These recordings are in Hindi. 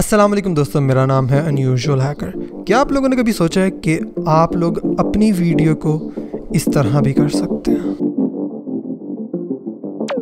असलम दोस्तों मेरा नाम है अनयूजल हैकर क्या आप लोगों ने कभी सोचा है कि आप लोग अपनी वीडियो को इस तरह भी कर सकते हैं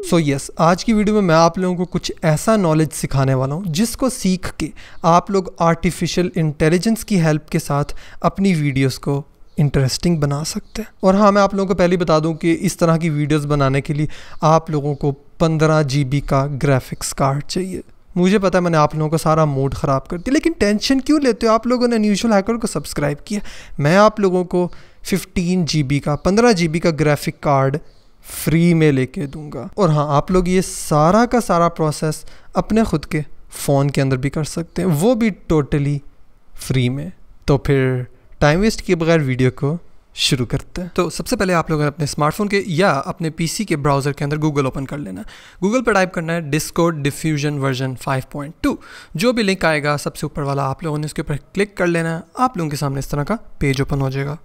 सो so यस yes, आज की वीडियो में मैं आप लोगों को कुछ ऐसा नॉलेज सिखाने वाला हूँ जिसको सीख के आप लोग आर्टिफिशियल इंटेलिजेंस की हेल्प के साथ अपनी वीडियोस को इंटरेस्टिंग बना सकते हैं और हाँ मैं आप लोगों को पहले बता दूँ कि इस तरह की वीडियोज़ बनाने के लिए आप लोगों को पंद्रह जीबी का ग्राफिक्स कार्ड चाहिए मुझे पता है मैंने आप लोगों का सारा मूड ख़राब कर दिया लेकिन टेंशन क्यों लेते हो आप लोगों ने न्यूजल हैकर को सब्सक्राइब किया मैं आप लोगों को फिफ्टीन जी का पंद्रह जी का ग्राफिक कार्ड फ्री में लेके दूंगा और हाँ आप लोग ये सारा का सारा प्रोसेस अपने ख़ुद के फ़ोन के अंदर भी कर सकते हैं वो भी टोटली फ्री में तो फिर टाइम वेस्ट किए बगैर वीडियो को शुरू करते हैं तो सबसे पहले आप लोग अपने स्मार्टफोन के या अपने पीसी के ब्राउज़र के अंदर गूगल ओपन कर लेना गूगल पर टाइप करना है डिस्को डिफ्यूजन वर्जन 5.2 जो भी लिंक आएगा सबसे ऊपर वाला आप लोगों ने उसके ऊपर क्लिक कर लेना है आप लोगों के सामने इस तरह का पेज ओपन हो जाएगा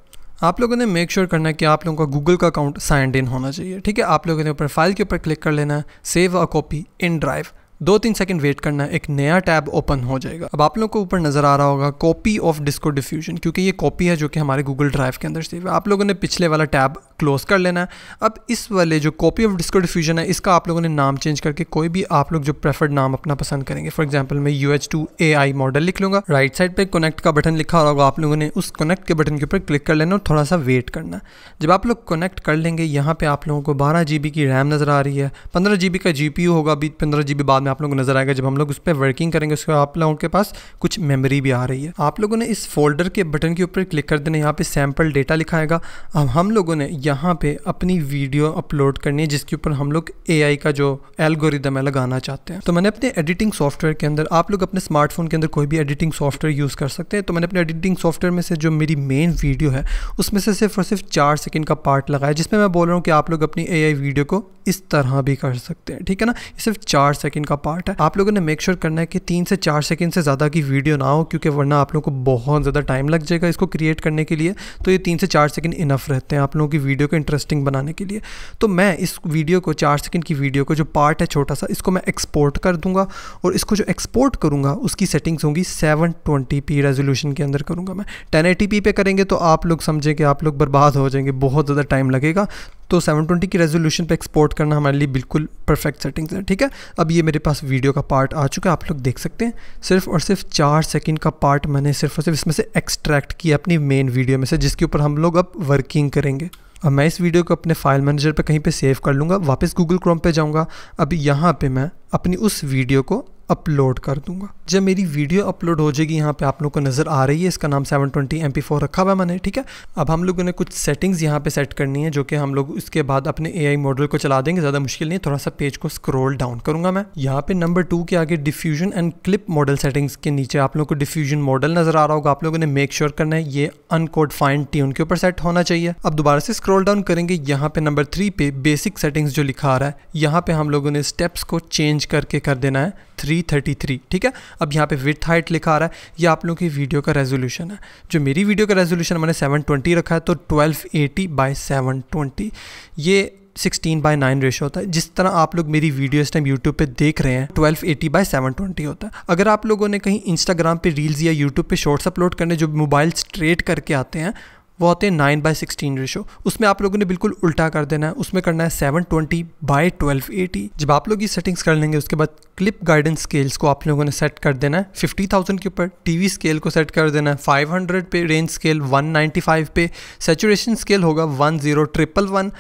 आप लोगों ने मेक श्योर sure करना है कि आप लोगों का गूगल का अकाउंट साइंड इन होना चाहिए ठीक है आप लोगों ने ऊपर फाइल के ऊपर क्लिक कर लेना है save a copy in drive दो तीन सेकंड वेट करना एक नया टैब ओपन हो जाएगा अब आप लोग को ऊपर नजर आ रहा होगा कॉपी ऑफ डिस्को डिफ्यूजन क्योंकि ये कॉपी है जो कि हमारे गूगल ड्राइव के अंदर सेव है आप लोगों ने पिछले वाला टैब क्लोज़ कर लेना है अब इस वाले जो कॉपी ऑफ डिस्को डिफ्यूजन है इसका आप लोगों ने नाम चेंज करके कोई भी आप लोग जो प्रेफर्ड नाम अपना पसंद करेंगे फॉर एग्जाम्पल मैं U H two A I model लिख लूंगा राइट साइड पर कनेक्ट का बटन लिखा होगा आप लोगों ने उस कनेक्ट के बटन के ऊपर क्लिक कर लेना और थोड़ा सा वेट करना जब आप लोग कनेक्ट कर लेंगे यहाँ पर आप लोगों को बारह जी बी की रैम नज़र आ रही है पंद्रह जी का जी पी यू होगा अभी पंद्रह जी बाद में आप लोगों को नज़र आएगा जब हम लोग उस पर वर्किंग करेंगे उसके आप लोगों के पास कुछ मेमोरी भी आ रही है आप लोगों ने इस फोल्डर के बटन के ऊपर क्लिक कर देना यहाँ पे सैंपल डेटा लिखाएगा अब हम लोगों ने यहाँ पे अपनी वीडियो अपलोड करनी है जिसके ऊपर हम लोग ए का जो एल्गोरिदम है लगाना चाहते हैं तो मैंने अपने एडिटिंग सॉफ्टवेयर के अंदर आप लोग अपने स्मार्टफोन के अंदर कोई भी एडिटिंग सॉफ्टवेयर यूज़ कर सकते हैं तो मैंने अपने एडिटिंग सॉफ्टवेयर में से जो मेरी मेन वीडियो है उसमें से सिर्फ और सिर्फ चार सेकेंड का पार्ट लगाया जिसमें मैं बोल रहा हूँ कि आप लोग अपनी ए वीडियो को इस तरह भी कर सकते हैं ठीक है ना ये सिर्फ चार सेकेंड का पार्ट है आप लोगों ने मेक श्योर करना है कि तीन से चार सेकेंड से ज़्यादा की वीडियो ना हो क्योंकि वरना आप लोगों को बहुत ज़्यादा टाइम लग जाएगा इसको क्रिएट करने के लिए तो ये तीन से चार सेकेंड इनफ रहते हैं आप लोगों की वीडियो को इंटरेस्टिंग बनाने के लिए तो मैं इस वीडियो को चार सेकंड की वीडियो को जो पार्ट है छोटा सा इसको मैं एक्सपोर्ट कर दूंगा और इसको जो एक्सपोर्ट करूंगा उसकी सेटिंग्स होंगी सेवन ट्वेंटी पी रेजोल्यूशन के अंदर करूंगा मैं टेन एटी पी पे करेंगे तो आप लोग समझेंगे आप लोग बर्बाद हो जाएंगे बहुत ज़्यादा टाइम लगेगा तो 720 की रेजोल्यूशन पे एक्सपोर्ट करना हमारे लिए बिल्कुल परफेक्ट सेटिंग्स है ठीक है अब ये मेरे पास वीडियो का पार्ट आ चुका है आप लोग देख सकते हैं सिर्फ और सिर्फ चार सेकंड का पार्ट मैंने सिर्फ और सिर्फ इसमें से एक्सट्रैक्ट किया अपनी मेन वीडियो में से जिसके ऊपर हम लोग अब वर्किंग करेंगे अब मैं इस वीडियो को अपने फाइल मैनेजर पर कहीं पे सेव कर लूँगा वापस गूगल क्रोम पे जाऊँगा अब यहाँ पे मैं अपनी उस वीडियो को अपलोड कर दूंगा जब मेरी वीडियो अपलोड हो जाएगी यहाँ पे आप लोग को नज़र आ रही है इसका नाम 720 ट्वेंटी एम रखा हुआ मैंने ठीक है अब हम लोगों ने कुछ सेटिंग्स यहाँ पे सेट करनी है जो कि हम लोग उसके बाद अपने ए मॉडल को चला देंगे ज़्यादा मुश्किल नहीं है थोड़ा सा पेज को स्क्रोल डाउन करूँगा मैं यहाँ पे नंबर टू के आगे diffusion and clip model settings के नीचे आप लोग को डिफ्यूजन मॉडल नज़र आ रहा होगा आप लोगों ने मेक श्योर sure करना है ये अनकोड फाइन ट्यून के ऊपर सेट होना चाहिए अब दोबारा से स्क्रोल डाउन करेंगे यहाँ पे नंबर थ्री पे बेसिक सेटिंग्स जो लिखा आ रहा है यहाँ पे हम लोगों ने स्टेप्स को चेंज करके कर देना है थ्री थ्री ठीक है अब यहाँ पे विथ हाइट लिखा रहा है ये आप लोगों की वीडियो का रेजोल्यूशन है जो मेरी वीडियो का रेजोल्यूशन मैंने 720 रखा है तो 1280 बाय ट्वेंटी ये 16 बाय 9 रेशो होता है जिस तरह आप लोग मेरी वीडियो इस टाइम यूट्यूब पे देख रहे हैं 1280 बाय ट्वेंटी होता है अगर आप लोगों ने कहीं इंस्टाग्राम पे रील्स या यूट्यूब पे शॉर्ट्स अपलोड करने जो मोबाइल स्ट्रेट करके आते हैं वो आते हैं नाइन बाई सिक्सटीन रेशो उसमें आप लोगों ने बिल्कुल उल्टा कर देना है उसमें करना है seven twenty by twelve eighty जब आप लोग ये सेटिंग्स कर लेंगे उसके बाद क्लिप गाइडेंस स्केल्स को आप लोगों ने सेट कर देना है फिफ्टी थाउजेंड के ऊपर टीवी स्केल को सेट कर देना है फाइव हंड्रेड पे range scale one ninety five पे सेचुरेशन स्केल होगा वन जीरो ट्रिपल वन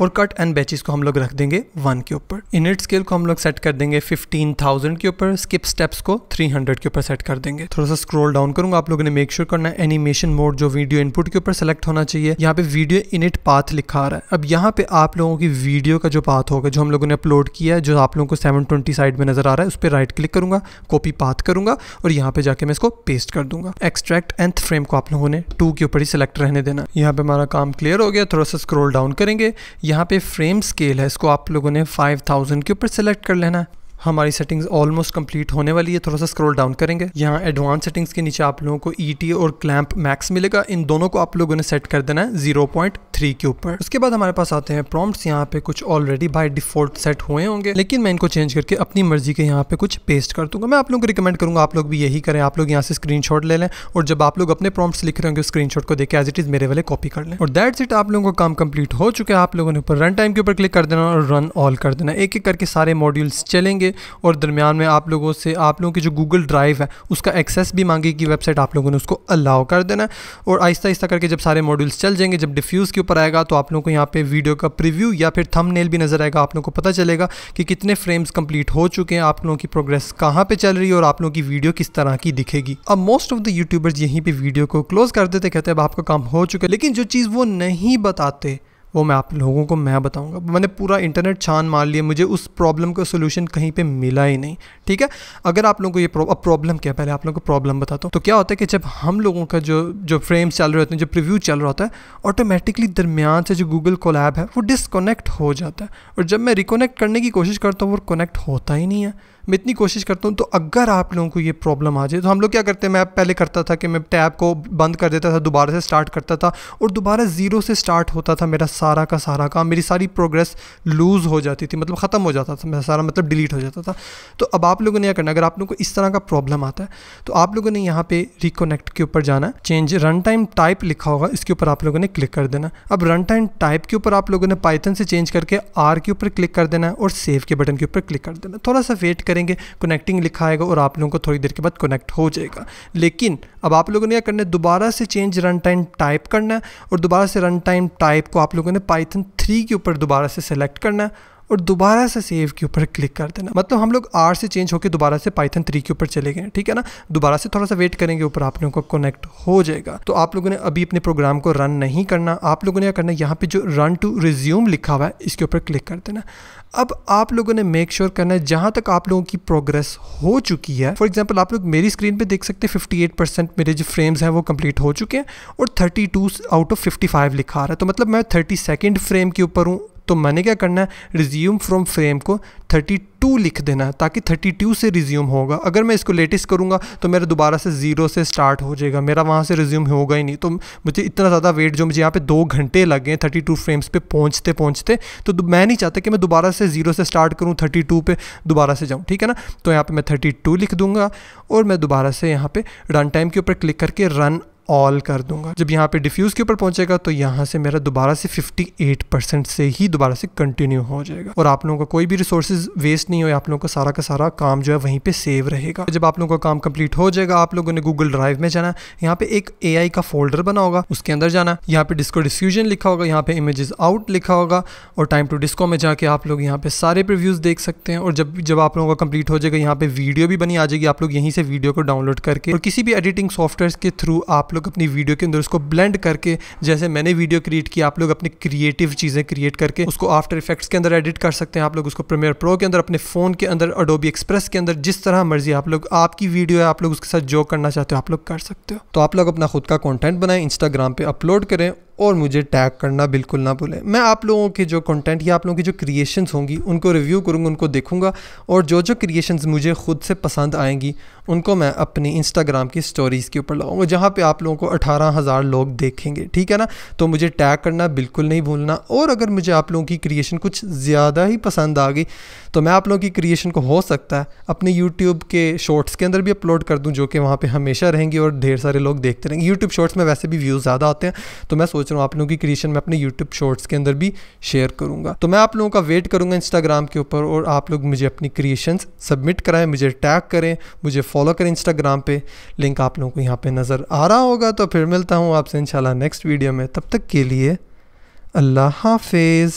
और कट एंड बैचेस को हम लोग रख देंगे वन के ऊपर इनिट स्केल को हम लोग सेट कर देंगे फिफ्टीन थाउजेंड के ऊपर स्किप स्टेप्स को थ्री हंड्रेड के ऊपर सेट कर देंगे थोड़ा सा स्क्रोल डाउन करूंगा आप लोगों ने मेक श्योर करना एनिमेशन मोड जो वीडियो इनपुट के ऊपर सेलेक्ट होना चाहिए यहाँ पे वीडियो इनिट पाथ लिखा आ रहा है अब यहाँ पे आप लोगों की वीडियो का जो पाथ होगा जो हम लोगों ने अपलोड किया है जो आप लोगों को सेवन ट्वेंटी साइड में नजर आ रहा है उस पर राइट क्लिक करूंगा कॉपी पाथ करूंगा और यहाँ पे जाके मैं इसको पेस्ट कर दूंगा एक्सट्रैक्ट एंथ फ्रेम को आप लोगों ने टू के ऊपर ही सिलेक्ट रहने देना यहाँ पे हमारा काम क्लियर हो गया थोड़ा सा स्क्रोल डाउन करेंगे यहाँ पे फ्रेम स्केल है इसको आप लोगों ने 5000 के ऊपर सेलेक्ट कर लेना है हमारी सेटिंग्स ऑलमोस्ट कंप्लीट होने वाली है थोड़ा सा स्क्रॉल डाउन करेंगे यहाँ एडवांस सेटिंग्स के नीचे आप लोगों को ई e और क्लैम्प मैक्स मिलेगा इन दोनों को आप लोगों ने सेट कर देना है जीरो पॉइंट थ्री के ऊपर उसके बाद हमारे पास आते हैं प्रॉम्प्ट्स यहाँ पे कुछ ऑलरेडी बाय डिफॉल्ट सेट हुए होंगे लेकिन मैं इनको चेंज करके अपनी मर्जी के यहाँ पे कुछ पेस्ट कर दूंगा मैं आप लोगों को रिकमेंड करूंगा आप लोग भी यही करें आप लोग यहाँ से स्क्रीन ले लें और जब आप लोग अपने प्रॉम्प्ट्स लिख रहे होंगे स्क्रीन को देख एज इट इज मेरे वाले कॉपी कर लें और दैट्स इट आप लोगों का काम कंप्लीट हो चुका है आप लोगों ने ऊपर रन टाइम के ऊपर क्लिक कर देना और रन ऑल कर देना एक एक करके सारे मॉड्यूल्स चलेंगे और दरमियान में आप लोगों से आप लोगों की जो गूगल ड्राइव है उसका एक्सेस भी मांगेगी वेबसाइट आप लोगों ने उसको अलाउ कर देना और आहिस्ता आहिस्ता करके जब सारे मॉड्यूल्स चल जाएंगे जब डिफ्यूज़ के ऊपर आएगा तो आप लोगों को यहाँ पे वीडियो का प्रीव्यू या फिर थंबनेल भी नज़र आएगा आप लोगों को पता चलेगा कि कितने फ्रेम्स कंप्लीट हो चुके हैं आप लोगों की प्रोग्रेस कहाँ पे चल रही है और आप लोगों की वीडियो किस तरह की दिखेगी अब मोस्ट ऑफ द यूट्यूबर्स यहीं पे वीडियो को क्लोज कर देते कहते हैं अब आपका काम हो चुका है लेकिन जो चीज़ वो नहीं बताते वो मैं आप लोगों को मैं बताऊंगा मैंने पूरा इंटरनेट छान मार लिया मुझे उस प्रॉब्लम का सोल्यूशन कहीं पे मिला ही नहीं ठीक है अगर आप लोगों को ये प्रॉब्लम अब प्रॉब्लम क्या पहले आप लोगों को प्रॉब्लम बताता हूँ तो क्या होता है कि जब हम लोगों का जो जो फ्रेम्स चल रहे होते हैं जो प्रिव्यू चल रहा होता है ऑटोमेटिकली दरमियान से जो गूगल कोलैब है वो डिसकनेक्ट हो जाता है और जब मैं रिकोनेक्ट करने की कोशिश करता हूँ वो कनेक्ट होता ही नहीं है मैं इतनी कोशिश करता हूँ तो अगर आप लोगों को ये प्रॉब्लम आ जाए तो हम लोग क्या करते हैं मैं पहले करता था कि मैं टैब को बंद कर देता था दोबारा से स्टार्ट करता था और दोबारा ज़ीरो से स्टार्ट होता था मेरा सारा का सारा काम मेरी सारी प्रोग्रेस लूज़ हो जाती थी मतलब ख़त्म हो जाता था मेरा सारा मतलब डिलीट हो जाता था तो अब आप लोगों ने यह करना अगर आप लोगों को इस तरह का प्रॉब्लम आता है तो आप लोगों ने यहाँ पर रिकोनेक्ट के ऊपर जाना चेंज रन टाइम टाइप लिखा होगा इसके ऊपर आप लोगों ने क्लिक कर देना अब रन टाइम टाइप के ऊपर आप लोगों ने पाइथन से चेंज करके आर के ऊपर क्लिक कर देना और सेव के बटन के ऊपर क्लिक कर देना थोड़ा सा वेट कर करेंगे कनेक्टिंग लिखा आएगा और आप लोगों को थोड़ी देर के बाद कनेक्ट हो जाएगा लेकिन अब आप लोगों ने क्या करना है दोबारा से चेंज रन टाइम टाइप करना है और दोबारा से रन टाइम टाइप को आप लोगों ने पाइथन थ्री के ऊपर दोबारा से सेलेक्ट करना है और दोबारा से सेव के ऊपर क्लिक कर देना मतलब हम लोग आर से चेंज होकर दोबारा से पाइथन थ्री के ऊपर चले गए ठीक है ना दोबारा से थोड़ा सा वेट करेंगे ऊपर आप लोगों को कनेक्ट हो जाएगा तो आप लोगों ने अभी अपने प्रोग्राम को रन नहीं करना आप लोगों ने क्या करना यहाँ पर जो रन टू रिज्यूम लिखा हुआ है इसके ऊपर क्लिक कर देना अब आप लोगों ने मेक श्योर sure करना है जहाँ तक आप लोगों की प्रोग्रेस हो चुकी है फॉर एग्जाम्पल आप लोग मेरी स्क्रीन पे देख सकते हैं फिफ्टी एट परसेंट मेरे जो फ्रेम्स हैं वो कंप्लीट हो चुके हैं और thirty two out of fifty five लिखा रहा है तो मतलब मैं थर्टी सेकेंड फ्रेम के ऊपर हूँ तो मैंने क्या करना है रिज्यूम फ्रॉम फ्रेम को 32 लिख देना है ताकि 32 से रिज्यूम होगा अगर मैं इसको लेटेस्ट करूँगा तो मेरा दोबारा से ज़ीरो से स्टार्ट हो जाएगा मेरा वहाँ से रिज्यूम होगा ही नहीं तो मुझे इतना ज़्यादा वेट जो मुझे यहाँ पे दो घंटे लगे थर्टी टू फ्रेम्स पे पहुँचते पहुँचते तो मैं नहीं चाहता कि मैं दोबारा से ज़ीरो से स्टार्ट करूँ थर्टी टू पर दोबारा से जाऊँ ठीक है ना तो यहाँ पर मैं थर्टी टू लिख दूँगा और मैं दोबारा से यहाँ पर रन टाइम के ऊपर क्लिक करके रन ऑल कर दूंगा जब यहाँ पे डिफ्यूज़ के ऊपर पहुंचेगा तो यहाँ से मेरा दोबारा से 58 परसेंट से ही दोबारा से कंटिन्यू हो जाएगा और आप लोगों का कोई भी रिसोर्सेज वेस्ट नहीं हो आप लोगों का सारा का सारा काम जो है वहीं पे सेव रहेगा जब आप लोगों का काम कंप्लीट हो जाएगा आप लोगों ने गूगल ड्राइव में जाना है यहाँ पे एक ए का फोल्डर बना होगा उसके अंदर जाना है यहाँ पे डिस्को डिस्फ्यूजन लिखा होगा यहाँ पे इमेजेस आउट लिखा होगा और टाइम टू डिस्को में जाके आप लोग यहाँ पे सारे प्रिव्यूज़ देख सकते हैं और जब जब आप लोगों का कंप्लीट हो जाएगा यहाँ पे वीडियो भी बनी आ जाएगी आप लोग यहीं से वीडियो को डाउनलोड करके और किसी भी एडिटिंग सॉफ्टवेयर के थ्रू आप लोग अपनी वीडियो के अंदर उसको ब्लेंड करके जैसे मैंने वीडियो क्रिएट की आप लोग अपनी क्रिएटिव चीज़ें क्रिएट करके उसको आफ्टर इफेक्ट्स के अंदर एडिट कर सकते हैं आप लोग उसको प्रीमियर प्रो के अंदर अपने फ़ोन के अंदर अडोबी एक्सप्रेस के अंदर जिस तरह मर्जी आप लोग आपकी वीडियो है आप लोग उसके साथ जो करना चाहते हो आप लोग कर सकते हो तो आप लोग अपना खुद का कॉन्टेंट बनाए इंस्टाग्राम पर अपलोड करें और मुझे टैग करना बिल्कुल ना भूलें मैं आप लोगों के जो कंटेंट या आप लोगों की जो क्रिएशंस होंगी उनको रिव्यू करूँगा उनको देखूँगा और जो जो क्रिएशंस मुझे ख़ुद से पसंद आएंगी उनको मैं अपनी इंस्टाग्राम की स्टोरीज़ के ऊपर लगाऊंगा जहाँ पे आप लोगों को अठारह हज़ार लोग देखेंगे ठीक है ना तो मुझे टैग करना बिल्कुल नहीं भूलना और अगर मुझे आप लोगों की क्रिएशन कुछ ज़्यादा ही पसंद आ गई तो मैं आप लोगों की क्रिएशन को हो सकता है अपने यूट्यूब के शॉर्ट्स के अंदर भी अपलोड कर दूँ जो कि वहाँ पर हमेशा रहेंगी और ढेर सारे लोग देखते रहेंगे यूट्यूब शॉर्ट्स में वैसे भी व्यूज़ ज़्यादा आते हैं तो मैं सोच सोच रहा हूँ आप लोगों की क्रिएशन मैं अपने यूट्यूब शॉर्ट्स के अंदर भी शेयर करूंगा तो मैं आप लोगों का वेट करूंगा इंस्टाग्राम के ऊपर और आप लोग मुझे अपनी क्रिएशन सबमिट कराएं मुझे टैग करें मुझे फॉलो करें इंस्टाग्राम पर लिंक आप लोगों को यहाँ पर नज़र आ रहा होगा तो फिर मिलता हूँ आपसे इन नेक्स्ट वीडियो में तब तक के लिए अल्लाह हाफिज़